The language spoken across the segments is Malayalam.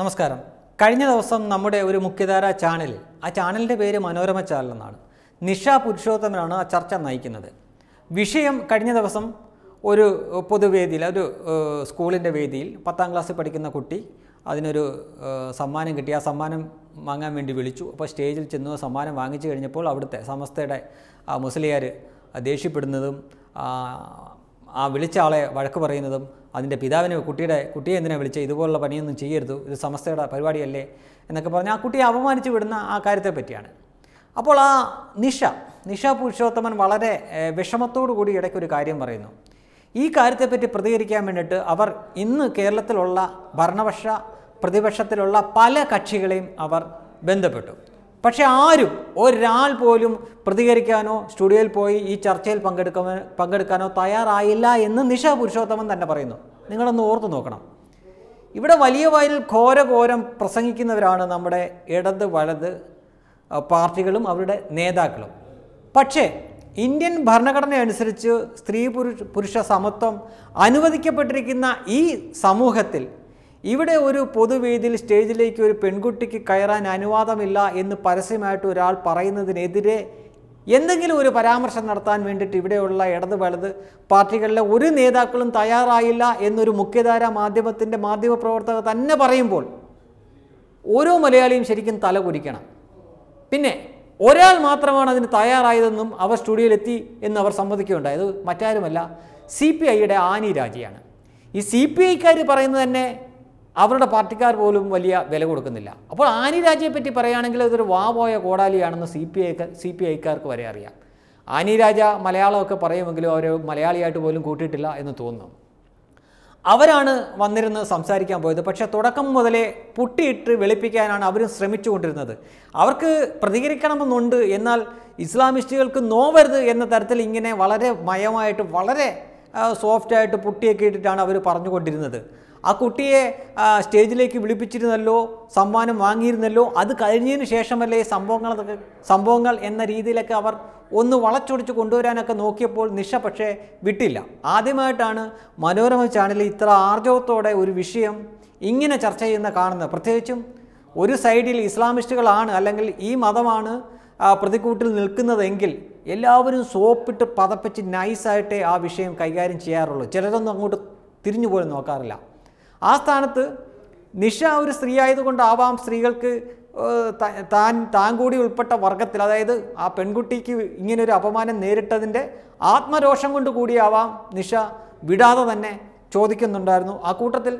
നമസ്കാരം കഴിഞ്ഞ ദിവസം നമ്മുടെ ഒരു മുഖ്യധാര ചാനൽ ആ ചാനലിൻ്റെ പേര് മനോരമ ചാനൽ എന്നാണ് നിഷ പുരുഷോത്തമനാണ് ആ ചർച്ച നയിക്കുന്നത് വിഷയം കഴിഞ്ഞ ദിവസം ഒരു പൊതുവേദിയിൽ ഒരു സ്കൂളിൻ്റെ വേദിയിൽ പത്താം ക്ലാസ്സിൽ പഠിക്കുന്ന കുട്ടി അതിനൊരു സമ്മാനം കിട്ടി ആ സമ്മാനം വാങ്ങാൻ വേണ്ടി വിളിച്ചു അപ്പോൾ സ്റ്റേജിൽ ചെന്നു സമ്മാനം വാങ്ങിച്ചു കഴിഞ്ഞപ്പോൾ അവിടുത്തെ സമസ്തയുടെ ആ മുസ്ലിയാർ ദേഷ്യപ്പെടുന്നതും ആ വിളിച്ച ആളെ വഴക്ക് പറയുന്നതും അതിൻ്റെ പിതാവിനെ കുട്ടിയുടെ കുട്ടിയെ എന്തിനാണ് വിളിച്ചത് ഇതുപോലുള്ള പണിയൊന്നും ചെയ്യരുത് ഇത് സമസ്തയുടെ പരിപാടിയല്ലേ എന്നൊക്കെ പറഞ്ഞ് ആ കുട്ടിയെ അപമാനിച്ച് വിടുന്ന ആ കാര്യത്തെ പറ്റിയാണ് അപ്പോൾ ആ നിഷ നിഷ പുരുഷോത്തമൻ വളരെ വിഷമത്തോടു കൂടി ഇടയ്ക്കൊരു കാര്യം പറയുന്നു ഈ കാര്യത്തെപ്പറ്റി പ്രതികരിക്കാൻ വേണ്ടിയിട്ട് അവർ ഇന്ന് കേരളത്തിലുള്ള ഭരണപക്ഷ പ്രതിപക്ഷത്തിലുള്ള പല കക്ഷികളെയും അവർ ബന്ധപ്പെട്ടു പക്ഷെ ആരും ഒരാൾ പോലും പ്രതികരിക്കാനോ സ്റ്റുഡിയോയിൽ പോയി ഈ ചർച്ചയിൽ പങ്കെടുക്കാനോ പങ്കെടുക്കാനോ തയ്യാറായില്ല എന്ന് നിഷ പുരുഷോത്തമൻ തന്നെ പറയുന്നു നിങ്ങളൊന്ന് ഓർത്തു നോക്കണം ഇവിടെ വലിയ വയലിൽ ഘോരഘോരം പ്രസംഗിക്കുന്നവരാണ് നമ്മുടെ ഇടത് വലത് പാർട്ടികളും അവരുടെ നേതാക്കളും പക്ഷേ ഇന്ത്യൻ ഭരണഘടന അനുസരിച്ച് സ്ത്രീ പുരുഷ പുരുഷ സമത്വം അനുവദിക്കപ്പെട്ടിരിക്കുന്ന ഈ സമൂഹത്തിൽ ഇവിടെ ഒരു പൊതുവേദിയിൽ സ്റ്റേജിലേക്ക് ഒരു പെൺകുട്ടിക്ക് കയറാൻ അനുവാദമില്ല എന്ന് പരസ്യമായിട്ട് ഒരാൾ പറയുന്നതിനെതിരെ എന്തെങ്കിലും ഒരു പരാമർശം നടത്താൻ വേണ്ടിയിട്ട് ഇവിടെയുള്ള ഇടത് വലത് പാർട്ടികളിലെ ഒരു നേതാക്കളും തയ്യാറായില്ല എന്നൊരു മുഖ്യധാര മാധ്യമത്തിൻ്റെ മാധ്യമപ്രവർത്തകർ തന്നെ പറയുമ്പോൾ ഓരോ മലയാളിയും ശരിക്കും തല കുരിക്കണം പിന്നെ ഒരാൾ മാത്രമാണ് അതിന് തയ്യാറായതെന്നും അവർ സ്റ്റുഡിയോയിലെത്തി എന്ന് അവർ സമ്മതിക്കുകയുണ്ടായത് മറ്റാരുമല്ല സി പി ഐയുടെ ആനി രാജിയാണ് ഈ സി പി ഐക്കാർ പറയുന്നത് തന്നെ അവരുടെ പാർട്ടിക്കാർ പോലും വലിയ വില കൊടുക്കുന്നില്ല അപ്പോൾ ആനി രാജയെ പറ്റി പറയുകയാണെങ്കിൽ ഇതൊരു വാ പോയ കോടാലിയാണെന്ന് C P I C P ഐക്കാർക്ക് വരെ അറിയാം ആനി രാജ മലയാളമൊക്കെ പറയുമെങ്കിലും അവർ മലയാളിയായിട്ട് പോലും കൂട്ടിയിട്ടില്ല എന്ന് തോന്നുന്നു അവരാണ് വന്നിരുന്ന് സംസാരിക്കാൻ പോയത് പക്ഷേ തുടക്കം മുതലേ പുട്ടിയിട്ട് വെളുപ്പിക്കാനാണ് അവരും ശ്രമിച്ചുകൊണ്ടിരുന്നത് അവർക്ക് പ്രതികരിക്കണമെന്നുണ്ട് എന്നാൽ ഇസ്ലാമിസ്റ്റുകൾക്ക് നോവരുത് എന്ന തരത്തിൽ ഇങ്ങനെ വളരെ മയമായിട്ട് വളരെ സോഫ്റ്റായിട്ട് പുട്ടിയൊക്കെ ഇട്ടിട്ടാണ് അവർ പറഞ്ഞുകൊണ്ടിരുന്നത് ആ കുട്ടിയെ സ്റ്റേജിലേക്ക് വിളിപ്പിച്ചിരുന്നല്ലോ സമ്മാനം വാങ്ങിയിരുന്നല്ലോ അത് കഴിഞ്ഞതിന് ശേഷമല്ലേ സംഭവങ്ങൾ സംഭവങ്ങൾ എന്ന രീതിയിലൊക്കെ അവർ ഒന്ന് വളച്ചൊടിച്ച് കൊണ്ടുവരാനൊക്കെ നോക്കിയപ്പോൾ നിഷ പക്ഷേ വിട്ടില്ല ആദ്യമായിട്ടാണ് മനോരമ ചാനലിൽ ഇത്ര ആർജവത്തോടെ ഒരു വിഷയം ഇങ്ങനെ ചർച്ച ചെയ്യുന്ന കാണുന്നത് പ്രത്യേകിച്ചും ഒരു സൈഡിൽ ഇസ്ലാമിസ്റ്റുകളാണ് അല്ലെങ്കിൽ ഈ മതമാണ് പ്രതിക്കൂട്ടിൽ നിൽക്കുന്നതെങ്കിൽ എല്ലാവരും സോപ്പിട്ട് പതപ്പിച്ച് നൈസായിട്ടേ ആ വിഷയം കൈകാര്യം ചെയ്യാറുള്ളൂ ചിലരൊന്നും അങ്ങോട്ട് തിരിഞ്ഞു പോലും നോക്കാറില്ല ആ സ്ഥാനത്ത് നിഷ ഒരു സ്ത്രീ ആയതുകൊണ്ടാവാം സ്ത്രീകൾക്ക് താൻ താൻ കൂടി ഉൾപ്പെട്ട വർഗത്തിൽ അതായത് ആ പെൺകുട്ടിക്ക് ഇങ്ങനൊരു അപമാനം നേരിട്ടതിൻ്റെ ആത്മരോഷം കൊണ്ട് കൂടിയാവാം നിഷ വിടാതെ തന്നെ ചോദിക്കുന്നുണ്ടായിരുന്നു ആ കൂട്ടത്തിൽ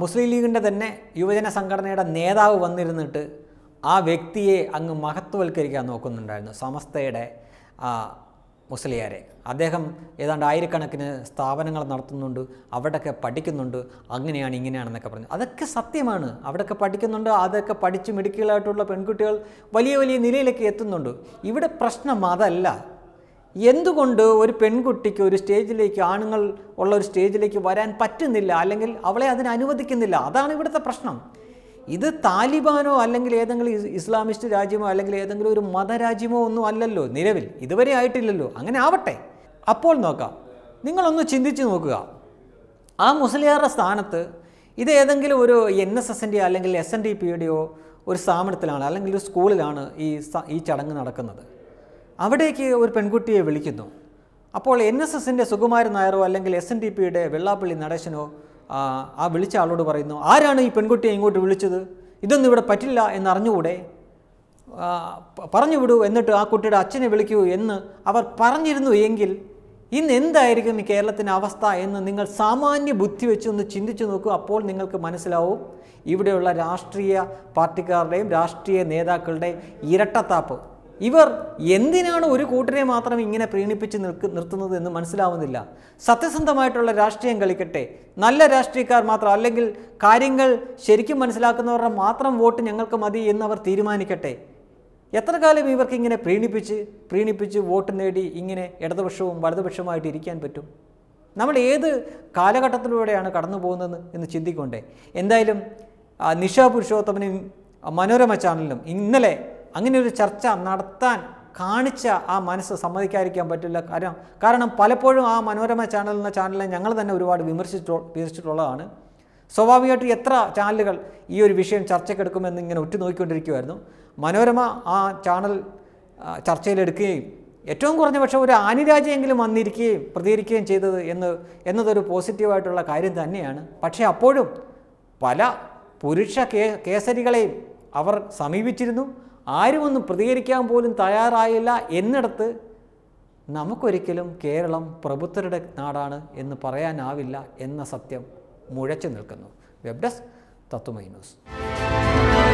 മുസ്ലിം ലീഗിൻ്റെ തന്നെ യുവജന സംഘടനയുടെ നേതാവ് വന്നിരുന്നിട്ട് ആ വ്യക്തിയെ അങ്ങ് മഹത്വവൽക്കരിക്കാൻ നോക്കുന്നുണ്ടായിരുന്നു സമസ്തയുടെ മുസ്ലിയാരെ അദ്ദേഹം ഏതാണ്ട് ആയിരക്കണക്കിന് സ്ഥാപനങ്ങൾ നടത്തുന്നുണ്ട് അവിടെയൊക്കെ പഠിക്കുന്നുണ്ട് അങ്ങനെയാണ് ഇങ്ങനെയാണെന്നൊക്കെ പറഞ്ഞു അതൊക്കെ സത്യമാണ് അവിടെയൊക്കെ പഠിക്കുന്നുണ്ട് അതൊക്കെ പഠിച്ച് മെഡിക്കലായിട്ടുള്ള പെൺകുട്ടികൾ വലിയ വലിയ നിലയിലേക്ക് എത്തുന്നുണ്ട് ഇവിടെ പ്രശ്നം അതല്ല എന്തുകൊണ്ട് ഒരു പെൺകുട്ടിക്ക് ഒരു സ്റ്റേജിലേക്ക് ആണുങ്ങൾ ഉള്ള ഒരു സ്റ്റേജിലേക്ക് വരാൻ പറ്റുന്നില്ല അല്ലെങ്കിൽ അവളെ അതിന് അനുവദിക്കുന്നില്ല അതാണ് ഇവിടുത്തെ പ്രശ്നം ഇത് താലിബാനോ അല്ലെങ്കിൽ ഏതെങ്കിലും ഇസ്ലാമിസ്റ്റ് രാജ്യമോ അല്ലെങ്കിൽ ഏതെങ്കിലും ഒരു മതരാജ്യമോ ഒന്നും അല്ലല്ലോ നിലവിൽ ഇതുവരെ ആയിട്ടില്ലല്ലോ അങ്ങനെ ആവട്ടെ അപ്പോൾ നോക്കാം നിങ്ങളൊന്ന് ചിന്തിച്ച് നോക്കുക ആ മുസ്ലിയാരുടെ സ്ഥാനത്ത് ഇത് ഏതെങ്കിലും ഒരു എൻ എസ് എസിൻ്റെ അല്ലെങ്കിൽ എസ് എൻ ഡി പിയുടെയോ ഒരു സ്ഥാപനത്തിലാണ് അല്ലെങ്കിൽ ഒരു സ്കൂളിലാണ് ഈ ഈ ചടങ്ങ് നടക്കുന്നത് അവിടേക്ക് ഒരു പെൺകുട്ടിയെ വിളിക്കുന്നു അപ്പോൾ എൻ എസ് എസിൻ്റെ സുകുമാരൻ നായരോ അല്ലെങ്കിൽ എസ് എൻ ഡി പിയുടെ വെള്ളാപ്പള്ളി നടേശനോ ആ വിളിച്ച ആളോട് പറയുന്നു ആരാണ് ഈ പെൺകുട്ടിയെ ഇങ്ങോട്ട് വിളിച്ചത് ഇതൊന്നും ഇവിടെ പറ്റില്ല എന്നറിഞ്ഞുകൂടെ പറഞ്ഞു വിടൂ എന്നിട്ട് ആ കുട്ടിയുടെ അച്ഛനെ വിളിക്കൂ എന്ന് അവർ പറഞ്ഞിരുന്നു എങ്കിൽ ഇന്ന് എന്തായിരിക്കും കേരളത്തിൻ്റെ അവസ്ഥ എന്ന് നിങ്ങൾ സാമാന്യ ബുദ്ധി വെച്ച് ഒന്ന് ചിന്തിച്ചു നോക്കൂ അപ്പോൾ നിങ്ങൾക്ക് മനസ്സിലാവും ഇവിടെയുള്ള രാഷ്ട്രീയ പാർട്ടിക്കാരുടെയും രാഷ്ട്രീയ നേതാക്കളുടെയും ഇരട്ടത്താപ്പ് ഇവർ എന്തിനാണ് ഒരു കൂട്ടരെ മാത്രം ഇങ്ങനെ പ്രീണിപ്പിച്ച് നിൽക്ക് നിർത്തുന്നത് എന്ന് മനസ്സിലാവുന്നില്ല സത്യസന്ധമായിട്ടുള്ള രാഷ്ട്രീയം കളിക്കട്ടെ നല്ല രാഷ്ട്രീയക്കാർ മാത്രം അല്ലെങ്കിൽ കാര്യങ്ങൾ ശരിക്കും മനസ്സിലാക്കുന്നവരുടെ മാത്രം വോട്ട് ഞങ്ങൾക്ക് മതി എന്ന് അവർ തീരുമാനിക്കട്ടെ എത്ര കാലം ഇവർക്ക് ഇങ്ങനെ പ്രീണിപ്പിച്ച് പ്രീണിപ്പിച്ച് വോട്ട് നേടി ഇങ്ങനെ ഇടതുപക്ഷവും വലതുപക്ഷവുമായിട്ട് ഇരിക്കാൻ പറ്റും നമ്മൾ ഏത് കാലഘട്ടത്തിലൂടെയാണ് കടന്നു പോകുന്നത് എന്ന് ചിന്തിക്കൊണ്ടേ എന്തായാലും നിഷ പുരുഷോത്തമനും മനോരമ ചാനലിലും ഇന്നലെ അങ്ങനെ ഒരു ചർച്ച നടത്താൻ കാണിച്ച ആ മനസ്സ് സമ്മതിക്കാതിരിക്കാൻ പറ്റില്ല കാരണം കാരണം പലപ്പോഴും ആ മനോരമ ചാനൽ എന്ന ചാനലിനെ ഞങ്ങൾ തന്നെ ഒരുപാട് വിമർശിച്ചോ വിമർശിച്ചിട്ടുള്ളതാണ് സ്വാഭാവികമായിട്ടും എത്ര ചാനലുകൾ ഈ ഒരു വിഷയം ചർച്ചയ്ക്കെടുക്കുമെന്ന് ഇങ്ങനെ ഉറ്റുനോക്കിക്കൊണ്ടിരിക്കുമായിരുന്നു മനോരമ ആ ചാനൽ ചർച്ചയിലെടുക്കുകയും ഏറ്റവും കുറഞ്ഞ പക്ഷേ ഒരു ആനിരാജയെങ്കിലും വന്നിരിക്കുകയും പ്രതികരിക്കുകയും ചെയ്തത് എന്ന് എന്നതൊരു പോസിറ്റീവായിട്ടുള്ള കാര്യം തന്നെയാണ് പക്ഷേ അപ്പോഴും പല പുരുഷ കേസരികളെയും അവർ സമീപിച്ചിരുന്നു ആരുമൊന്നും പ്രതികരിക്കാൻ പോലും തയ്യാറായില്ല എന്നിടത്ത് നമുക്കൊരിക്കലും കേരളം പ്രഭുത്വരുടെ നാടാണ് എന്ന് പറയാനാവില്ല എന്ന സത്യം മുഴച്ചു നിൽക്കുന്നു വെബ് ഡെസ്ക് തത്വമൈ ന്യൂസ്